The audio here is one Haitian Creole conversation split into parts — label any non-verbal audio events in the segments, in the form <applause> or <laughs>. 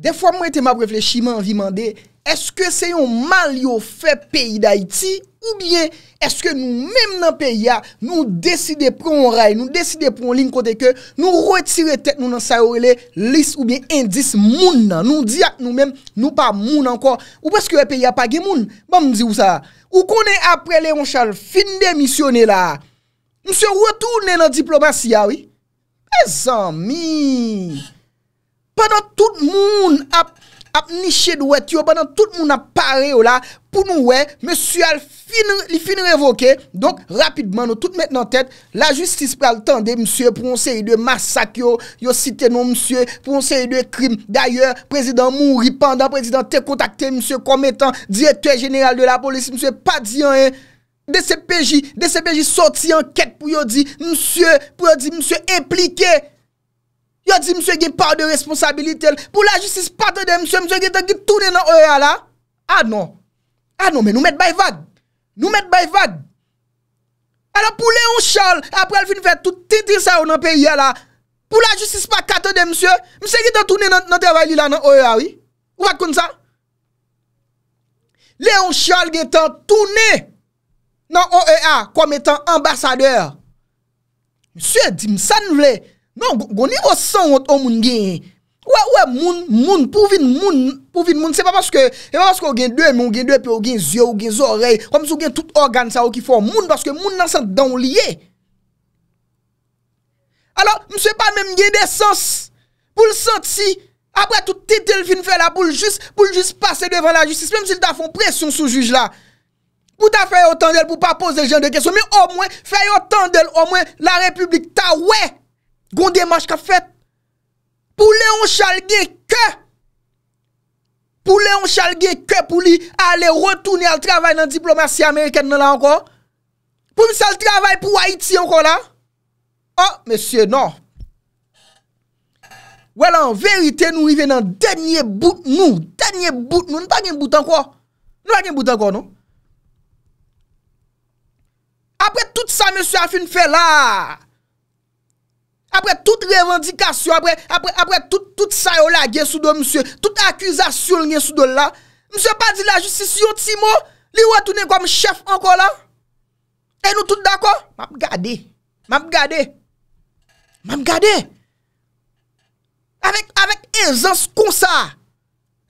De fwa mwen ete ma preflechiman vi mande, eske se yon mal yo fe peyi da iti, ou bien eske nou menm nan peyi a, nou deside pron ray, nou deside pron lin kote ke, nou retire tek nou nan sayorele, lis ou bien indis moun nan, nou di ak nou menm, nou pa moun ankon, ou peske peyi a pa gen moun, bom di ou sa, ou konen apre le yon chal fin demisyone la, mse wotounen nan diplomasi ah ya, e zanmi! pandan tout moun ap niche dwet yo, pandan tout moun ap pare yo la, pou nou we, monsye al fin revoke, donk rapidman nou tout met nan tet, la justice pral tende monsye, pou yon se yi de masak yo, yon site nou monsye, pou yon se yi de krim, d'ayor, prezident moun ripanda, prezident te kontakte monsye, kometan, direktor general de la polisi monsye, pa diyan e, DCPJ, DCPJ soti anket pou yon di, monsye, pou yon di monsye implike, Yo di mswe gen par de responsabilite pou la justice pato de mswe mswe gen te gite toune nan OEA la a ah non, a ah non men nou met bay vag nou met bay vag alo pou Léon Charles apre al fin fè tout titir sa ou nan pe ya la pou la justice pato de mswe mswe gen te toune nan te vali la nan OEA ou va koun sa Léon Charles gen te toune nan OEA kom etan ambasadeur mswe di msane vle Non, gouni wosan wot ou moun genye? Ouè, ouè, moun, moun, pou vin moun, pou vin moun, se pa paske, se pa paske ou genye dwe, moun genye dwe, pou genye zye ou genye zorey, ou moun genye tout organ sa ou ki fò moun, paske moun nan san don liye. Alors, mse pa menm genye desans, pou l'sans si, apre tout, titel vin fè la, pou l'jus, pou l'jus pase devan la jus, mèm si l da fon presyon sou juj la, pou ta fè yotan del, pou pa pose genye de kesyon, men o mwen fè yotan del, o mwen la republik ta w Gonde mòj ka fèt. Pou lè yon chalge kè. Pou lè yon chalge kè pou li ale retouni al travay nan diplomasy Ameriken nan la ankon. Pou misè al travay pou Haiti ankon la. Oh, mesye, nan. Wel an, verite nou yi ven nan denye bout nou. Denye bout nou. Npa gen bout ankon. Npa gen bout ankon nou. Apre tout sa, mesye, a fin fè la. apre tout revendikasyon, apre tout sa yo la gen sou do msye, tout akwizasyon gen sou do la, msye pa di la justisyon ti mo, li wotounen kom chef anko la, e nou tout dako, mam gade, mam gade, mam gade, avek ezans konsa,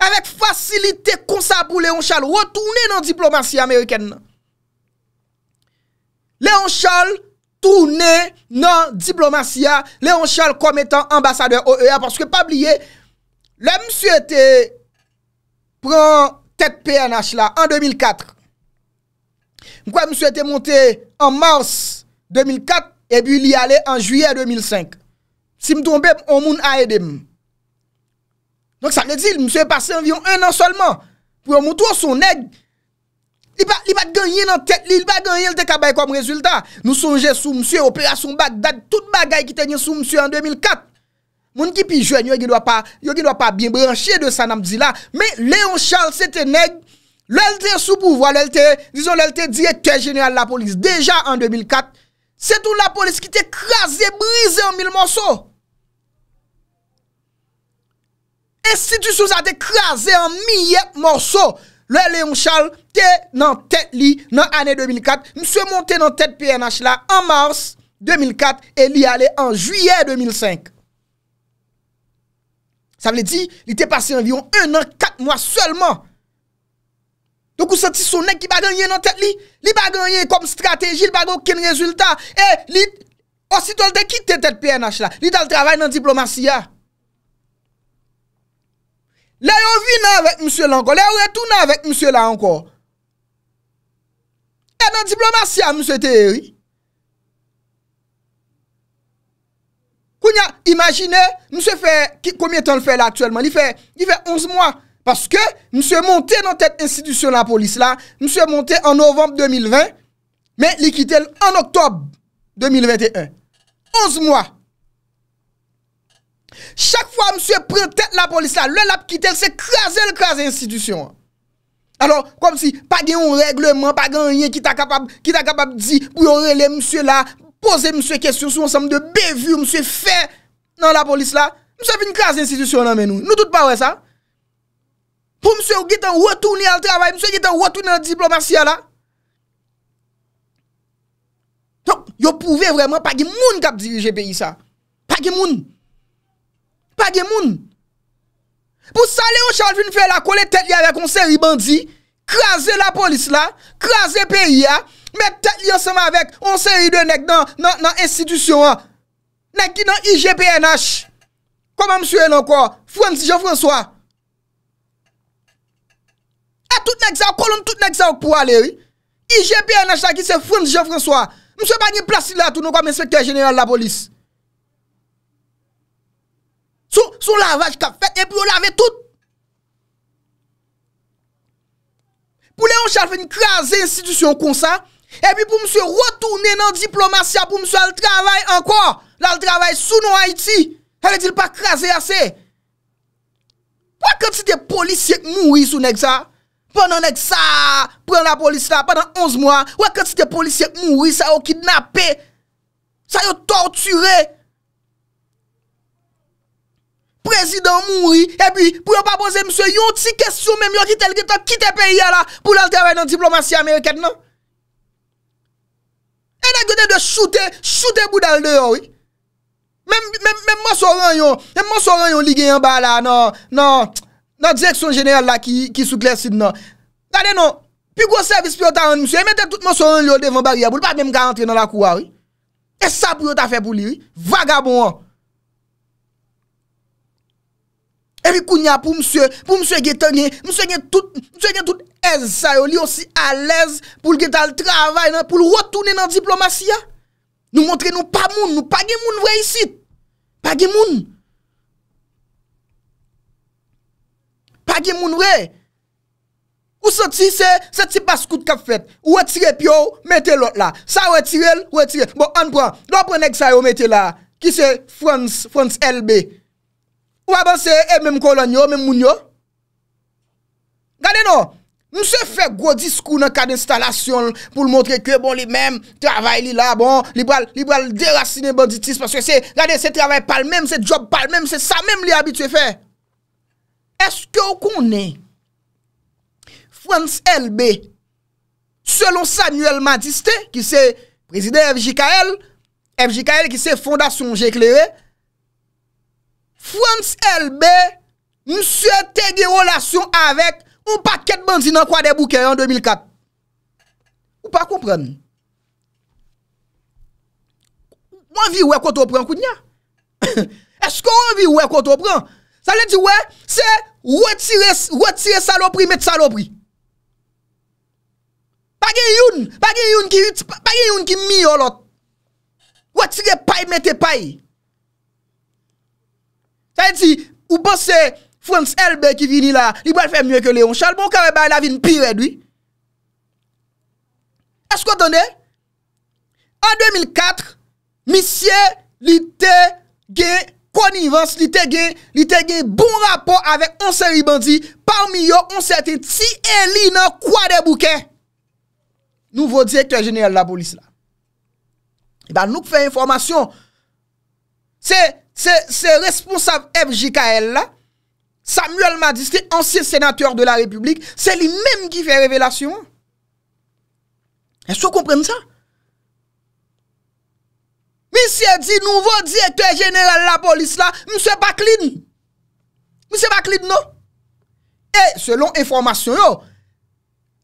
avek fasilite konsa pou Leon Charles, wotounen nan diplomasi Ameriken nan, Leon Charles, toune nan diplomatia Leon Charles kom etan ambasadeur OEA. Paske pa blye, le msye ete pran tet PNH la an 2004. Mkwa msye ete monte an mars 2004 e bi li ale an juye 2005. Si mtoumbe, moun a edem. Donk sa mne di, msye pase an vyon an an solman, pou an moutou son neg. li bat ganyen an tet li, li bat ganyen lte kabay kom rezultat. Nou sonje sou msue, operasyon bat, dat tout bagay ki tenye sou msue an 2004. Moun ki pi jwen, yon ki dwa pa, yon ki dwa pa bin branchye de sa namdila, me Leon Charles ete neg, lelte sou pouvoi, lelte, lelte dire, te jenye an la polis, deja an 2004, se tou la polis ki te krasye, brise an mil monsou. E si tu sou sa te krasye an miye monsou, Le Léon Charles te nan tet li nan anè 2004, mse monte nan tet PNH la an mars 2004, e li ale an juyè 2005. Sa vle di, li te pase environ 1 an 4 mwa seulement. Donk ou se ti sou nek ki baganye nan tet li, li baganye kom strateji, li baganye kon rezultat, e li osi tol dekite tet PNH la, li dal travay nan diplomasy ya. Là, vient avec monsieur là Là, yon retourne avec monsieur là encore. Et dans la diplomatie, hein, monsieur Kounya, imaginez, monsieur fait, combien de temps le fait là actuellement? Il fait, il fait 11 mois. Parce que monsieur monté dans cette institution la police là, monsieur monté en novembre 2020, mais il quitte en octobre 2021. 11 mois. Chaque fois, monsieur prend tête la police là, le lap quitte, c'est craser le craser institution. Alors, comme si, pas de un règlement, pas de rien qui t'a capable, qui capable de dire, pour les monsieur là, poser monsieur question sur ensemble de bévue, monsieur fait dans la police là. Monsieur une craser institution là, mais nous, nous tout pas ouais ça. Pour monsieur, qui est retourné au travail, monsieur qui est retourné la diplomatie là. Donc, vous pouvez vraiment pas de monde qui dirige le pays ça. Pas de monde. bagye moun. Pou sa le ou chanjvin fè la, kole tèt li avèk on seri bandi, krasè la polis la, krasè peri ya, mè tèt li ansèm avèk, on seri de nèk nan, nan, nan, nan institisyon an. Nèk ki nan IGPNH. Koman msye nan kwa? Frenzy Jean-François. A tout nèk zè wak, kolon tout nèk zè wak pou alè wè. IGPNH la ki se Frenzy Jean-François. Msye bagye plasil la tout nan kwa msye genyèl la polis. Sou lavaj ka fèt, epi ou lave tout. Pou lè ou chal fè n krasè institisyon kon sa, epi pou msè wotounè nan diplomasyon, pou msè al travè ankon, lal travè sou nou Haiti, alè di l pa krasè asè. Wè kèd si te polisye mounri sou nèk sa, pèndan nèk sa, pèndan la polis la, pèndan onz mwa, wè kèd si te polisye mounri, sa yo kidnapè, sa yo torturè. Prezident moun ri, e pi pou yo pa boze msè, yon ti kesyon mèm yo ki tel ki to ki te peye la pou lal teren nan diplomasi Amerikèd nan. E nan gote de choute, choute bou dal deyon, oui. Mèm mèm mèm mòsoran yon, mèm mòsoran yon ligye yon ba la nan, nan, nan direksyon jenèral la ki, ki sou klesid nan. Tade nou, pi gò servis pou yo ta an msè, e mette tout mòsoran yon devan bari ya bou, li pa mèm ka antre nan la kouwa, oui. E sa pou yo ta fe pou li, oui, vagabon an. Epi kounya pou msye, pou msye getanye, msye gen tout ez sa yo li osi alez pou l getan l travay nan, pou l wotounen nan diplomasy ya. Nou montre nou pa moun, nou pa gen moun wè isi. Pa gen moun. Pa gen moun wè. Ou sot si se, se ti baskout kap fet. Ou wetire pyo, oh, metelot la. Sa wetirel, wetirel. Bon, an pran. Don pran ek sa yo metel la. Ki se France, France LB. Ouwa ba se e menm kolonyo, menm mounyo? Gade nou, mse fe gro diskou nan ka de instalasyon pou l montre ke bon li menm travay li la bon, li ban derasine banditis, parce se gade se travay pa l menm, se job pa l menm, se sa menm li habituye fe. Eske ou konen? Frans LB, selon Samuel Matiste, ki se prezide FJKL, FJKL ki se fondasyon jekleré, Frans LB, msye tege roulasyon avek moun paket banzi nan kwa de boukeye an 2004. Ou pa koupren? Moun vi wè koto pran koutnya? Esko moun vi wè koto pran? Sa le di wè, se wè tire salopri met salopri. Pagè youn, pagè youn ki mi yon lot. Wè tire pay mette paye. Ben di, ou bon se Frans Elbe ki vini la, li bon fè mwen ke Léon Chalbon, kare ba la vin pi redwi. Esko tonde? An 2004, misye li te gen konivans, li te gen li te gen bon rapor avek an seri bandi, parmi yo an seri ti elina kwa de bouke. Nouvo direktor jenel la polis la. E ba nou pfe informasyon. Se, c'est responsable FJKL là, Samuel Madis, ancien sénateur de la République, c'est lui-même qui fait révélation. Est-ce que vous comprenez ça? Monsieur dit nouveau directeur général de la police là, monsieur Baklin. Monsieur Baklin, non. Et selon information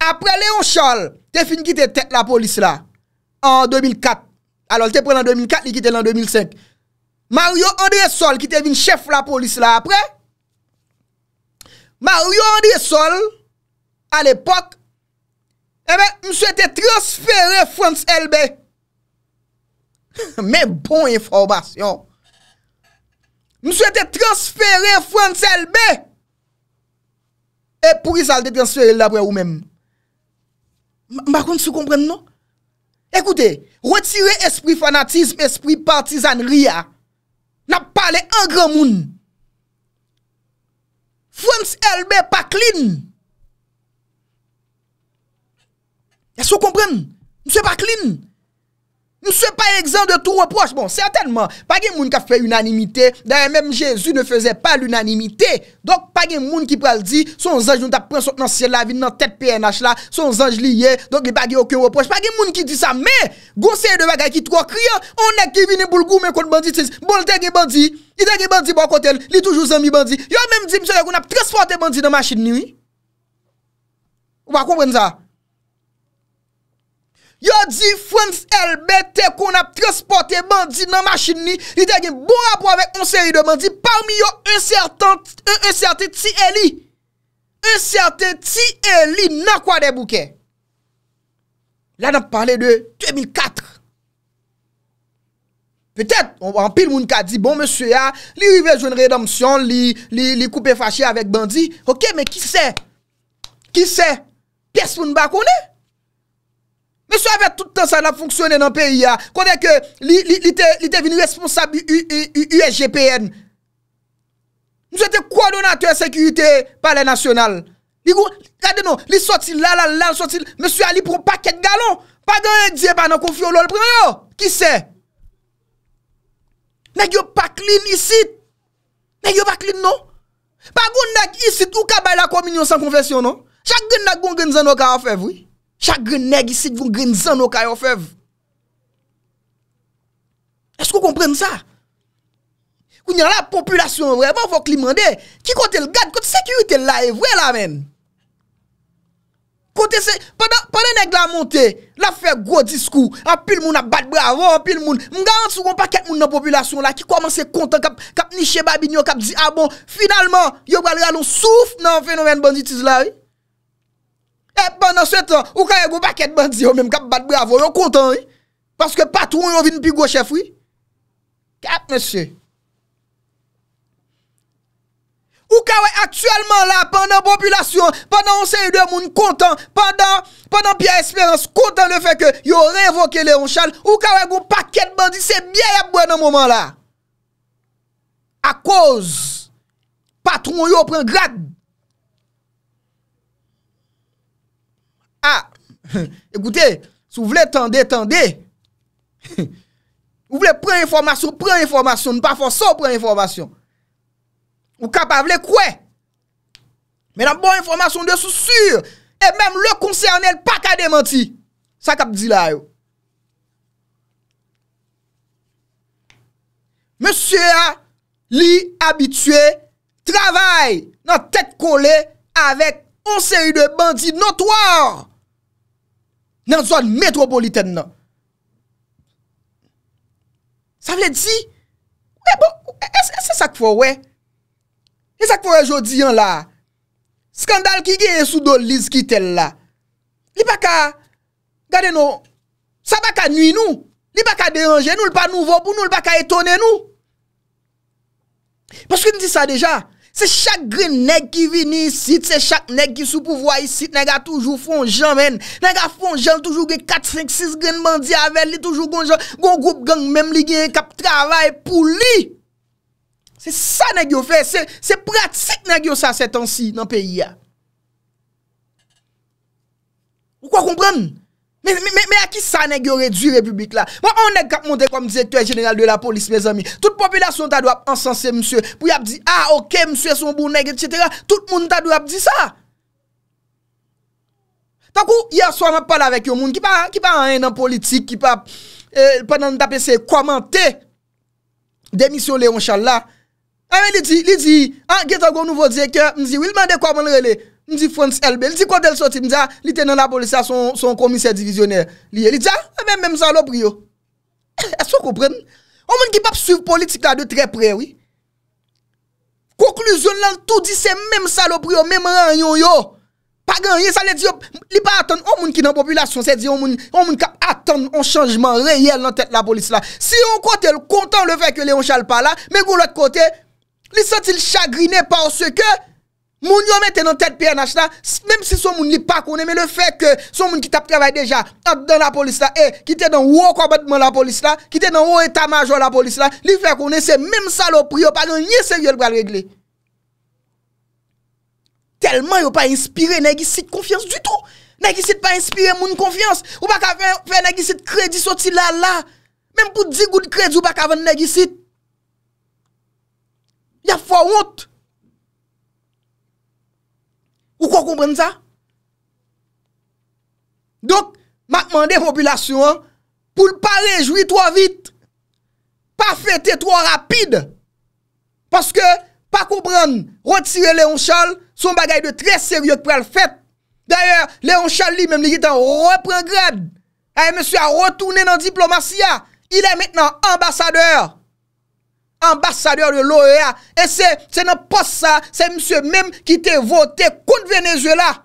après Léon Charles, tu fini quitter tête la police là en 2004. Alors tu pris en 2004, il quitte en 2005. Mario Andresol ki te vin chef la polis la apre Mario Andresol A l'epok Ebe, mswe te transfere France LB <laughs> Men bon informasyon Mswe te transfere France LB E pou isal te transfere la pre ou men Mbakon sou kompren nou? Ekoute, retire espri fanatism, espri partizan ria N ap pale an gran moun. Frans LB pa klin. Ya sou kompren? Mse pa klin. Nou sou pa egzan de tou reproche. Bon, certainman. Pa gen moun ki a fwe unanimite. Da e menm jesu ne fweze pa l'unanimite. Donk pa gen moun ki pral di. Son zanj nou ta pren sot nan sien la vin nan tet PNH la. Son zanj li ye. Donk li pa gen okyo reproche. Pa gen moun ki di sa. Men, gonsen yon bagay ki trok riyan. On ek givine boul gou men kont bandit. Bon, lte gen bandit. Lte gen bandit bon kote l. Li toujou zanmi bandit. Yo menm di mswe kon ap tres fwate bandit nan machin nou. Ou pa kon pren za? Yo di Frans LBT kon ap transporte bandi nan machin ni, li te gen bon apwa vek onse yi de bandi, parmi yo un certe ti eli. Un certe ti eli nan kwa de bouke. La nan parle de 2004. Petet, an pil moun ka di, bon monsu ya, li yu vejoun redomsyon, li koupe fache avek bandi. Ok, men ki se? Ki se? Pes moun bako ni? Mè sou avè tout an sa nan fonksyonè nan peyi ya. Konè ke li te vini responsab USGPN. Mè sou te kwa donatè sekurite palè nasyonal. Li goun, gade nou, li soti la la la, mè sou ali pou paket galon. Pa gen yon diè pa nan konfyo lò lè pren yo. Ki se? Nèk yo paklin isit. Nèk yo paklin nou. Pa goun nèk isit ou ka bay la kominyon san konfesyon nou. Chak goun nèk goun goun zan nou ka afèvoui. Chak gren neg isik voun gren zan nou kayo fev. Eskou kompren sa? Ou nyan la populasyon vreman vok li mande, ki kote l gade, kote sekirite la ah, e vwe la men. Kote sekirite, pandan neg la monte, la fe gro diskou, apil moun ap bat bravo, apil moun, mga rent soukoun paket moun nan populasyon la, ki kwa man se kontan, kap nishe babi nyo, kap di, a ah bon, finalman, yo balra loun souf nan fenomen banditiz la e. Ep, eh, pandan se tan, ou kawe go paket bandi yo menm kap bat bravo, yo kontan, yi? Paske patron yo vin pi go chef, yi? Kap, meshe? Ou kawe aktualman la, pandan populasyon, pandan onse yi lè moun kontan, pandan, pandan pi a esperans, bon kontan le fe ke yo re-invoke le on chal, ou kawe go paket bandi, se bie yab wè nan mouman la. A koz, patron yo pren grad, Ha, ekoute, sou vle tende, tende. Ou vle pren informasyon, pren informasyon, nou pa fon son pren informasyon. Ou kap avle kwe. Men ap bon informasyon de sou sur, e menm le konsey anel pa ka demanti. Sa kap di la yo. Monsye a li abitue, trabay nan tet kole avek konsey de bandi notwar. nan zon metropoliten nan. Sa vle di? E se sak fwo we? E sak fwo e jodi an la? Skandal ki ge e sou do lise ki tel la? Li baka, gade nou, sa baka nwi nou? Li baka de anje nou l pa nou vobou? Nou l baka etone nou? Paske di sa deja, Se chak gren neg ki vini sit, se chak neg ki sou pou voyi sit, neg a toujou fon jan men. Neg a fon jan toujou gen 4, 5, 6 gren mandi avèl, li toujou gon gen, gon goup gang, mem li gen kap travay pou li. Se sa neg yo fe, se pratik neg yo sa se tan si nan peyi ya. Ou kwa kompran? Me a ki sa neg yo redu republik la? Mwen an neg kap mwote kwa mdize Tue general de la polis, me zami Tout popilasyon ta dwap ansanse, msye Pou yap di, a, ah, okey, msye son bou neg, etc Tout moun ta dwap di sa Takou, yaswa mwen pala vek yo moun Ki pa an ren dan politik Ki pa, e, pa nan tapese kwa mante Demisyon le, onchallah A men li di, li di An gen tako nou vode ke mzi Wilman de kwa mwen rele le? Ndi Frans Elbe, ndi kwa del soti, ndi ya li tenan la polisi a son komiser divisioner. Li ya, e, li ya, mèm e mèm salopri yo. E so koupren? O moun ki pap suiv politik la de tre pre, oui. Konklusyon lan, tout di se mèm salopri yo, mèm ranyon yo. Pa ganyen, sa li di yo, li pa atan, o moun ki nan popilasyon, se di o moun ka atan an chanjman reyel nan tet la polisi la. Si yon kote, l kontan le vek yo leon chal pa la, mèm goun l ot kote, li soti l chagrine par se ke... Moun yon mette dans tête PNH la, même si son moun li pas connaît, mais le fait que son moun qui t'a travaille déjà dans la police là, et qui était dans haut combattement la police là, qui était dans haut état-major la police là, li fait qu'on c'est même saloperie, yo pas rien sérieux pour régler. Tellement yon pas inspiré, nèg confiance du tout. n'a pas inspiré moun confiance. Ou pas ka fè negisit crédit sorti là là. Même pour 10 goûts de crédit ou pas vendre nèg Il Y a fort honte. Ou kon komprenne sa? Donk, ma kman de popilasyon, pou l'pare, jouy to a vit, pa fete to a rapide. Paske, pa komprenne, retire Léon Charles, son bagay de tres seryot pou al fete. D'ayor, Léon Charles li menm li git an repren grad. Eh, a yon monsi a rotounen nan diplomasyan, il a menk nan ambasadeur. ambassadeur de l'OEA. Et c'est dans pas ça, c'est monsieur même qui t'a voté contre Venezuela.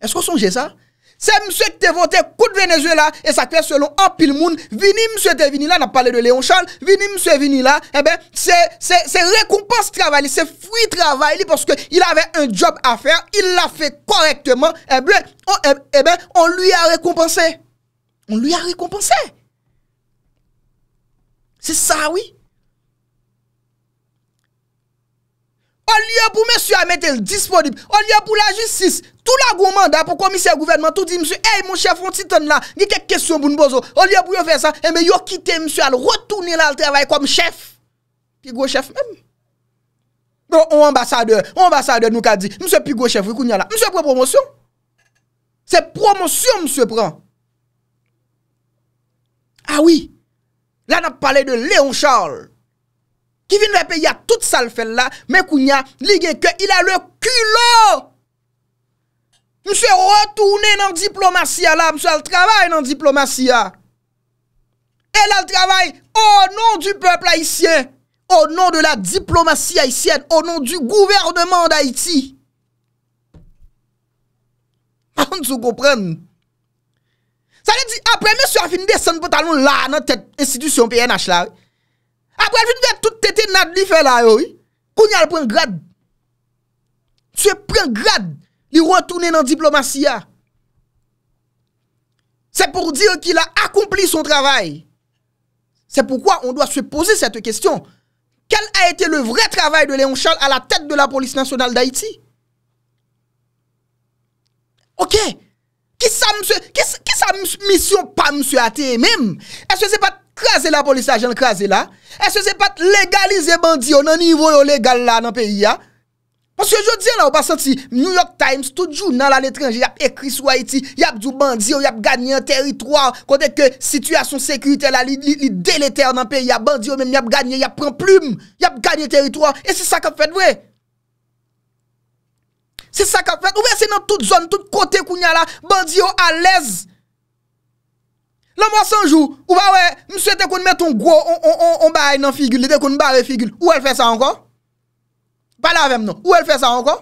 Est-ce qu'on songeait ça? C'est monsieur qui t'a voté contre Venezuela et ça fait selon un pile monde. Vini monsieur te là, on a parlé de Léon Charles, vini monsieur vini là, eh bien c'est récompense travail, c'est fruit travail parce qu'il avait un job à faire, il l'a fait correctement, eh bien eh, eh ben, on lui a récompensé. On lui a récompensé. Se sa oui. O liye pou mèsyou a mette l disponib. O liye pou la jistis. Tout la goumanda pou komisyè gouvernement. Tout di msè. Hey mèchef ontiton la. Gè kèk kèsyon boun bozo. O liye pou yo fè sa. E mè yo kite msè al. Rotouni l al trevay kom msè. Pi gochef mèm. Bon o ambassadeur. O ambassadeur nou ka di. Msè pi gochef. Msè pou promosyon. Se promosyon msè pran. A oui. La nap pale de Léon Charles. Kivine ve peye a tout sal fèl la, mè kounya ligè ke il a lè külò. Mse retounè nan diplomasyal la, mse al travay nan diplomasyal. El al travay, o nou du pèpl aïsyen, o nou de la diplomasy aïsyen, o nou du gouvernement d'Haïti. Mwen sou kouprenn. Apre mè sè a fin de sèn potaloun la nan tèt institisyon PNH la. Apre fin de tout tètè nan li fè la yo. Kou nye al pren grad. Tè pren grad li rwantounen nan diplomasy ya. Sè pou dire ki la akoupli son travay. Sè poukwa on doa se pose sètè kèstyon. Kèl a etè le vre travay de Léon Charles a la tètè de la polis nasyonal d'Haïti? Oké. Ki sa misyon pa msye a te e mem? E se se pat krasi la polisajen krasi la? E se se pat legalize bandi yo nan nivou yo legal la nan peyi ya? Monsen yo diyan la wap asanti New York Times tout jou nan la letrenje Yap ekri sou Haiti, yap djou bandi yo, yap ganyen teritroi Konde ke situasyon sekurite la li deleter nan peyi ya Bandi yo men yap ganyen, yap pren plume, yap ganyen teritroi E se sa kap fèd wè? Se sakapet, ou ve se nan tout zon, tout kote koun ya la, bandi yo a lez. Nan mwa sanjou, ou ba we, mse te koun meton gro, on baray nan figil, le te koun baray figil. Ou el fe sa ankon? Ba la ve mnon, ou el fe sa ankon?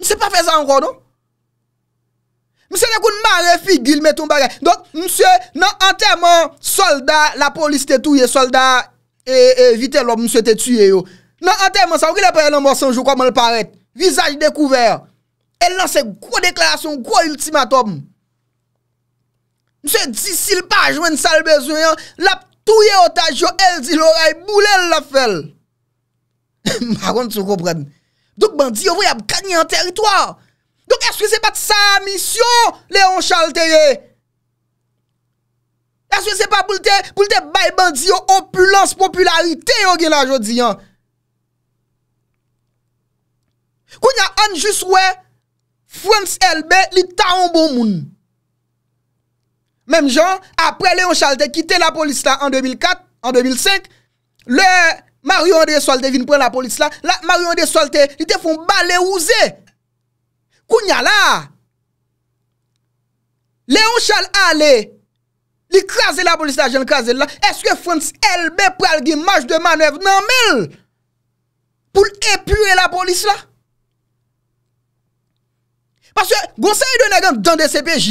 Mse pa fe sa ankon don? Mse te koun baray figil, meton baray. Don, mse nan anterman solda, la polis te touye, solda evite lop, mse te touye yo. Nan anterman sa, ou ki le paray nan mwa sanjou, koman le paret? Visaj dekouver. El nan se kwa deklarasyon, kwa ultimatom. Nse disil pa ajwen sal bezoyan, lap touye otaj yo el di lor ay moulel la fel. Ma kon te sou kopren. Dok bandi yo vwe ap kani an teritwa. Dok eswe se pat sa misyon, Leon Charles Terrier. Eswe se pat pou lte bay bandi yo opulans popularite yo gen la jodi yan. Koun ya anjous wè Frans LB li taon bon moun Mem jan, apre Léon Chalte Kite la polis la en 2004, en 2005 Le Mario André Solte Vin pren la polis la La Mario André Solte li te fon balè ouze Koun ya la Léon Chalte a le Li krasè la polis la, jen krasè la Eske Frans LB pral di maj de manèv Nan mel Poul epurè la polis la Gonsè yi de neg an dande CPJ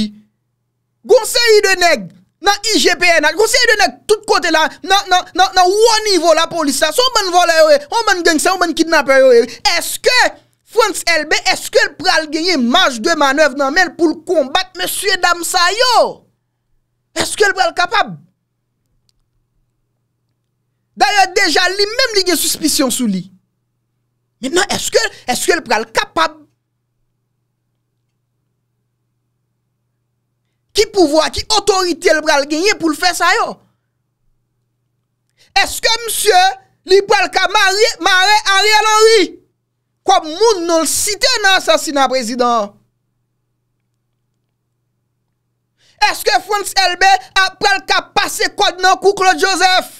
Gonsè yi de neg nan IGPN Gonsè yi de neg tout kote la Nan wani vola polisa Sou men bon vola yo e, sou men bon gengse, sou men bon kidnape yo e Eske Frans LB Eske el pral genye marj de manoev nan men Poul kombat Monsie Dam Sayo Eske el pral kapab Daya deja li men li gen suspisyon sou li Mwen nan eske el pral kapab Ki pouvoi, ki otorite el bral genye pou l fè sa yo? Eske msye li pral ka marè ari al anri? Kom moun nou l site nan sasina prezident? Eske Frans Elbe pral ka pase kod nan kouklo Joseph?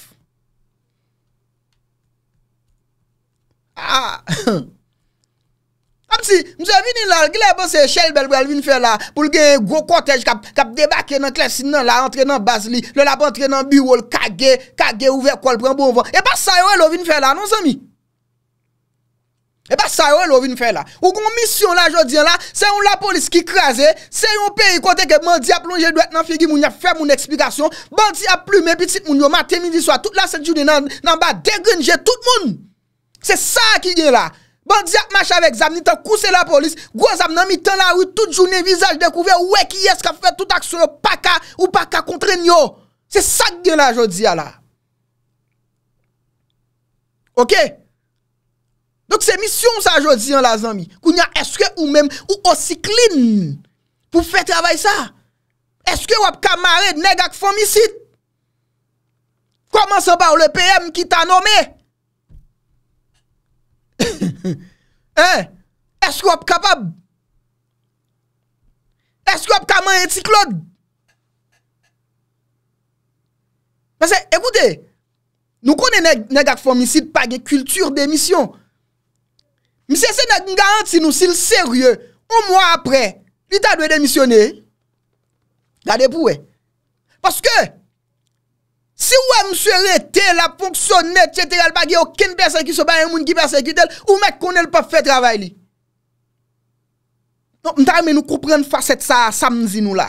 A... Ah! <laughs> Apti, mse vini la, non, glè bon se chèl bel bel vini fè la pou l gen yon gros kotej kap debake nan klesin nan la, entre nan basli, lè la pa entre nan biwol, kage, kage, ouver kol, pren bon van. E pa sa yon lò vini fè la, non sa mi? E pa sa yon lò vini fè la. Ou kon misyon la jodi an la, se yon la polis ki krasè, se yon peri kote ke mandi a plonge dwek nan figi moun ya fè moun eksplikasyon, bandi a plume, piti moun yo matè midi swa, tout la sè jouni nan ba degrenje tout moun. Se sa ki gen la. Bon di ap mache avek, zan mi tan kouse la polis, gwo zan mi tan la wou tout jouni vizaj, dekouve wè ki yes ka fè tout aksyon, pa ka, ou pa ka kontren yo. Se sak gen la jodi a la. Ok? Dok se misyon sa jodi a la zan mi, kou nyan eske ou mèm, ou osiklin, pou fè travay sa. Eske wap kamare, neg ak fòmisit. Koman se bar le PM ki ta nomè? Eh, esk wap kapab? Esk wap kaman etiklod? Pase, ekwote, nou konen neg ak fomisit page kultur demisyon. Mise se neg mga ant si nou sil serye, ou mwa apre, lita dwe demisyone, la depou we. Pase ke, Si wè mswe rete, la ponkso net, cheter, al bagye, okin besè ki soba, yon moun ki besè ki del, ou mèk konel pa fè travay li. Non, mta mè nou koupren fò set sa samzi nou la.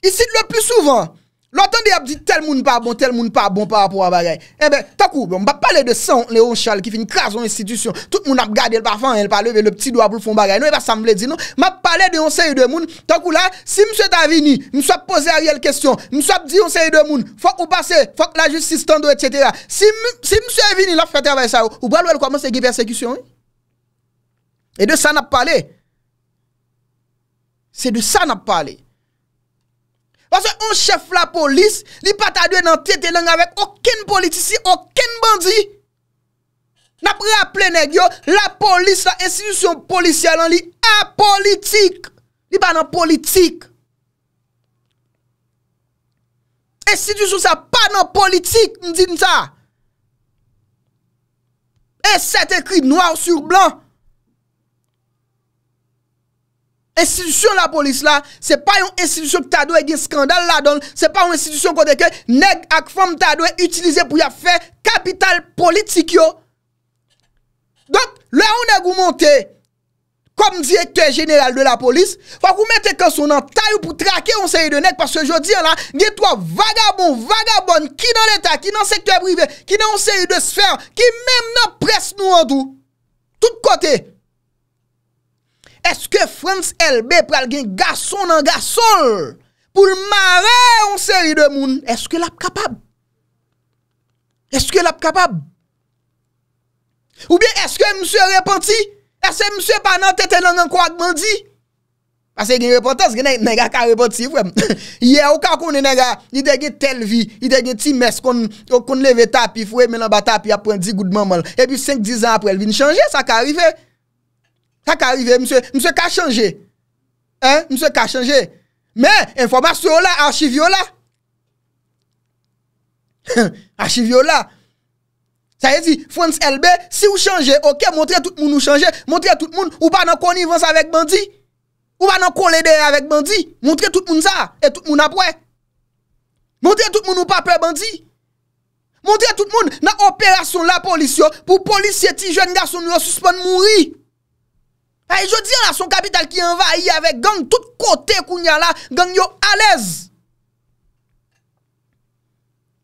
Isi lè pù souvan. L'antande ap di tel moun pa bon, tel moun pa bon pa wap wap wap bagay. Ebe, eh takou, mba pale de san leon chal ki fin krason institisyon. Tout moun ap gade el pa fan, el pale ve le pti do wap wap wap wap wap bagay. Non, eba sa mble di, non. Mba pale de onseye de moun. Takou la, si mse ta vini, mso ap pose a riel kestyon. Mso ap di onseye de moun. Fok ou pase, fok la justis tendo, etc. Si mse vini la, fwete avay sa yo. Ou balo el kwa mons e gi persekisyon. E de san ap pale. Se de san ap pale. Wan se an chef la polis li pata dwe nan tete lang avek oken politisi, oken bandi. Nap rapple neg yo, la polis la institusyon polisya lan li apolitik. Li pa nan politik. Institusyon sa pa nan politik mdi mta. E set ekri nouar sur blan. Estidusyon la polis la, se pa yon estidusyon Tado e gen skandal la don, se pa yon Estidusyon kote ke, neg ak fom Tado e utilize pou ya fe Kapital politik yo Donk, le an neg ou monte Kom direktor General de la polis, fa kou mette Koso nan tay ou pou trake yon seye de neg Paske jodi an la, gen toa vagabon Vagabon ki nan leta, ki nan sekte Prive, ki nan seye de sfer Ki menm nan pres nou an dou Tout kote Eske Frans Elbe pral gen gasol nan gasol pou l'mare ou seri de moun? Eske l ap kapab? Eske l ap kapab? Ou bien eske mswe repenti? Ese mswe panan tete nan an kwa gman di? Ase gen repenti, eske gen nega ka repenti. <laughs> Ye ou ka konen nega, yi degi tel vi, yi degi ti mes kon leve tap, yi fwe menan ba tap, yi apren di gudman man. E pi 5-10 an aprel vi n'change, sa ka arrive. Sa ka arrive, msè ka chanje. Msè ka chanje. Mè, informasyon la, archivyon la. Archivyon la. Sa ye di, Frans LB, si ou chanje, ok, montre tout moun ou chanje. Montre tout moun ou pa nan konivans avek bandi. Ou pa nan kon lede avek bandi. Montre tout moun sa, e tout moun apwe. Montre tout moun ou pa pe bandi. Montre tout moun nan operasyon la polisyon, pou polisyeti jwen gason nou yo suspon moun ri. Moun ri. E jodi an la son kapital ki envahi ave gang tout kote koun yan la, gang yo alez.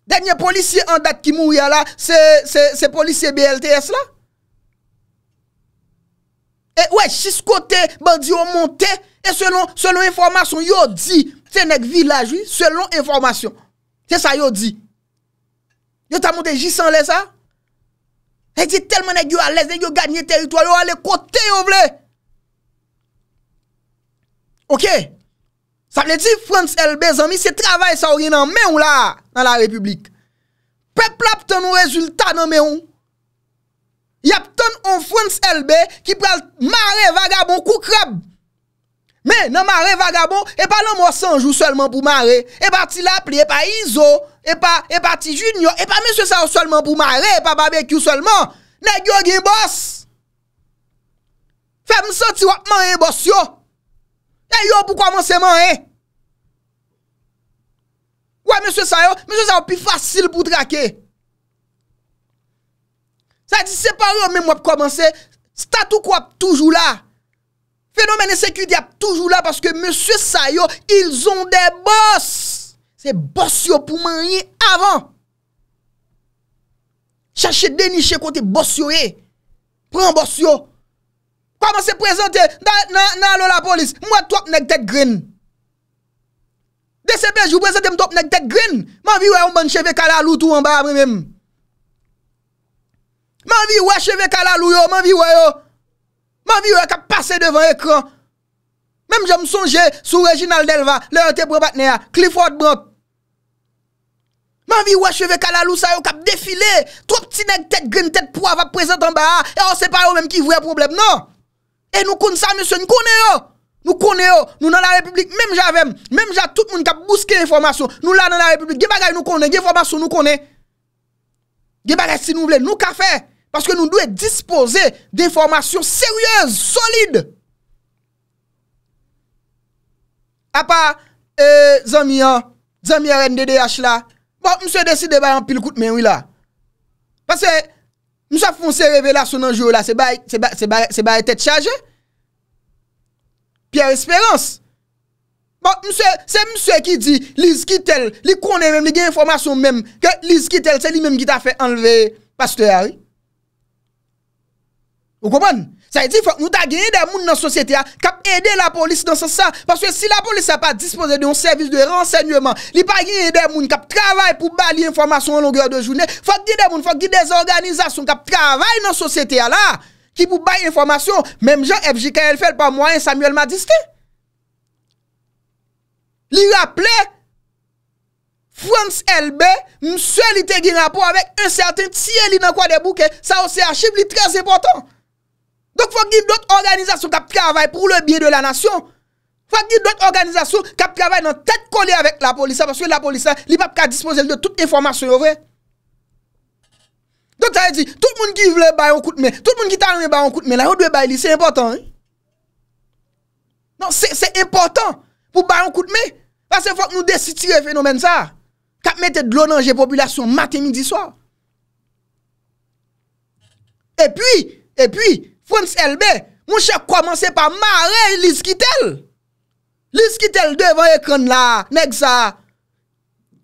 Denye polisye andak ki mou yan la, se polisye BLTS la. E wey, shis kote bandi yo monte, e selon informasyon yo di, se nek vilajwi, selon informasyon. Se sa yo di. Yo ta monte jisan le sa. E di telman ek yo alez, den yo gagne teritoy, yo ale kote yo vle. Ok, sa ple di Frans LB zan mi se travay sa ori nan men ou la nan la republik. Pe plap ton ou rezultat nan men ou. Yap ton ou Frans LB ki pral mare vagabon kou krab. Men nan mare vagabon e pa lom wosanj ou selman pou mare. E pa ti lapli, e pa Izo, e pa ti Junior, e pa mè se sa ou selman pou mare, e pa babè kyou selman. Nè gyo gen bòs. Fèm sò ti wot man gen bòs yo. yo pou kwa manseman e wè mè sè sa yo mè sè sa yo pi fasil pou drake sa di se par yo mè mè wè pou kwa manse statou kwa pou toujou la fenomen e sekwidi a pou toujou la paske mè sè sa yo il zon de bòs se bòs yo pou manye avan chache deniche kote bòs yo e pran bòs yo Kwa man se prezante nan lò la polis, mwen tòp neg tek grin. Desepè, jwou prezante mwen tòp neg tek grin. Man vi wè yon ban cheve kalalou tou an ba mwen mèm. Man vi wè cheve kalalou yon, man vi wè yon. Man vi wè yon kap pase devan ekran. Mèm jòm sonje sou Reginald Delva, lè yon tèp wè patnè a, Clifford Bront. Man vi wè cheve kalalou sa yon kap defile. Tòp ti neg tek grin, tèp wè vè prezante an ba a. E yon se pa yon mèm ki vwe problem, non! E nou konè sa, mè sè, nou konè yo. Nou konè yo, nou nan la republik, mèm javèm, mèm javèm, tout moun kap bouske informasyon. Nou la nan la republik, ge bagay nou konè, ge informasyon nou konè. Ge bagay si nou blè, nou ka fè. Paske nou dwe dispose de informasyon seryèz, solide. A pa, e, zanmi an, zanmi an rèndè de yach la. Bon, mè sè deside bayan pil kout mè wè la. Pasè, e. Mse fonsè revè la son anjou la, se baye tèt chajè? Piyè espérans? Bon, mse, se mse ki di, lise ki tel, li kounè mèm, li gen informasyon mèm, ke lise ki tel, se li mèm ki ta fè anlevè, pastè ari? Ou komon? Sa yi di fok nou ta genye demoun nan sosyete a, kap ede la polis nan se sa, paswe si la polis a pa dispose de yon servis de rensegnouman, li pa genye demoun kap travay pou bali informasyon an longyo de jounen, fok genye demoun, fok genye des organizasyon kap travay nan sosyete a la, ki pou bali informasyon, mem jan FJK LFL pa mwen Samuel Madiske. Li rapple, Frans LB, mswe li te genye napo avèk un sèrten, tiye li nan kwa de bouke, sa ou se achive li trèz important. Dok fòk giv dòt organizasyon kap kravay pou lè biye de la nasyon. Fòk giv dòt organizasyon kap kravay nan tèt kolè avèk la polisa. Pòs wè la polisa, li pap ka dispose lè dòt tout informasyon yo vè. Dok tè yè e di, tout moun ki vlè bayon koutmè. Tout moun ki tan yon bayon koutmè la, yon dwe bay li, sè importan. Non, sè importan pou bayon koutmè. Pòs wè fòk nou desiti yon fenomen sa. Kap mè tè dlò nan jè populasyon matè midi so. E pwi, e pwi. Frans LB, moun chèk komanse pa mare liskitel. Liskitel devan ekran la, neg sa.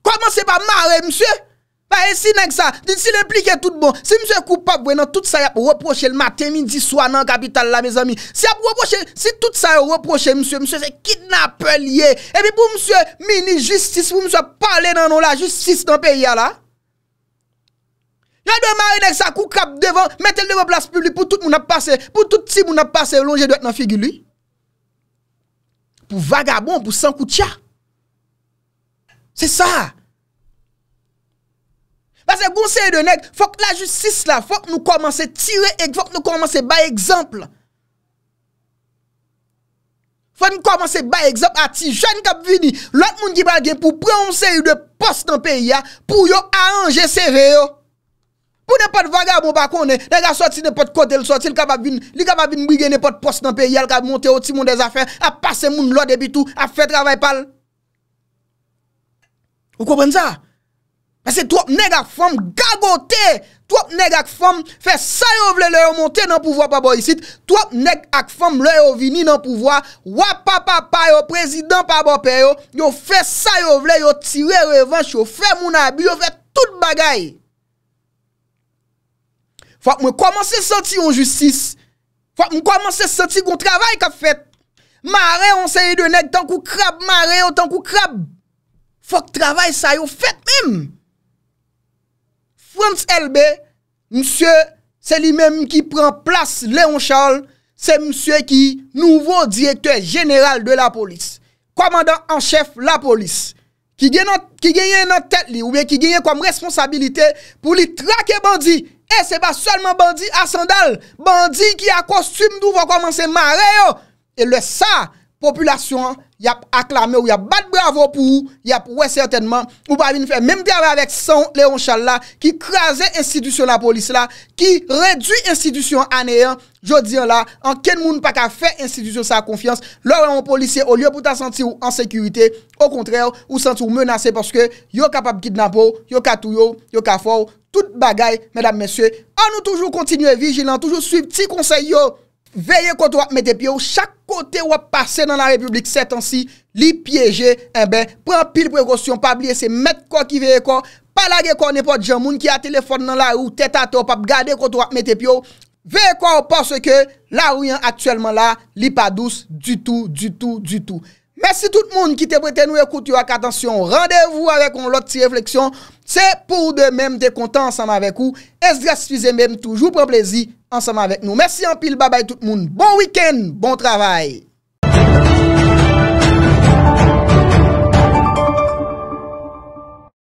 Komanse pa mare, msye. Ba e si neg sa, si l'implike tout bon. Si msye koupab, wè nan, tout sa yap reproche l'mate, mi di swa nan kapital la, me zami. Si yap reproche, si tout sa yap reproche, msye, msye, se kidnape liye. E mi pou msye mini justice, pou msye pale nan nou la justice nan pe ya la. Nwa dwen mare neg sa kou kap devan, mette l dewe plas publik pou tout moun ap pase, pou tout ti moun ap pase, lonje dwek nan figi li. Pou vagabon, pou sankoutia. Se sa. Pase gounse yu de neg, fok la justis la, fok nou komanse tire ek, fok nou komanse bay ekzamp. Fok nou komanse bay ekzamp ati, chan kap vini, lot moun gibar gen, pou preonser yu de post nan peyi ya, pou yo a anje sere yo. Pounen pat vaga bon moun bakounen, nega sot si nepot kote l sot, li kaba bin brige nepot post nan pe yal, kaba monte ou ti moun desafer, a pase moun lode bitou, a fe travay pal. Ou kobren sa? Mwen se trop nega ak fom gagote, trop nega ak fom fe sayovle le yo monte nan pouvo apaboyisit, trop nega ak fom le yo vini nan pouvo, wapapapay yo, prezidant apabopay yo, yo fe sayovle, yo tire revanche, yo fe moun abi, yo fe tout bagay. Fòk mwen komanse soti yon justice. Fòk mwen komanse soti yon travay ka fet. Maren yon seye de neg tan kou krab. Maren yon tan kou krab. Fòk travay sa yon fet mèm. Front LB, msye, se li mèm ki pran plas Léon Charles, se msye ki nouvo direktor general de la polis. Komandan en chef la polis. Ki genyen nan tet li, ou men ki genyen konm responsabilite pou li trake bandi. E se ba solman bandi a sandal. Bandi ki a kostum nou va komanse mare yo. E le sa. population hein, y a acclamé ou y a battu bravo pour y a ouais certainement ou pas venir faire même travail avec son Léon là, qui crasait institution la police là qui réduit institution à néant dis là en quel monde pas qu'à faire institution sa confiance leur un policier au lieu pour ta sentir en sécurité au contraire ou sentir menacé parce que yo capable de kidnapper yo tout yo ka fort toute bagaille mesdames messieurs on nous toujours continuer vigilant toujours suivre petit conseil Veye kont wak me te pyo, chak kote wap pase nan la republik set ansi, li pyeje, enbe, eh pren pil prekosyon, pa bliye se met kwa ki veye kwa, palage kwa nepo diyan moun ki a telefone nan la rou, tete ato pap, gade kont wak me te pyo, veye kwa ou pwase ke la rou yon aktuelman la, li pa douz, du tou, du tou, du tou. Mersi tout moun ki te preten nou ekout yo ak atensyon, randevou avek on lot ti refleksyon, se pou de mem te kontan ansanm avek ou, es dras fize mem toujou pren plezi. ensemble avec nous. Merci en pile, bye bye tout le monde. Bon week-end, bon travail.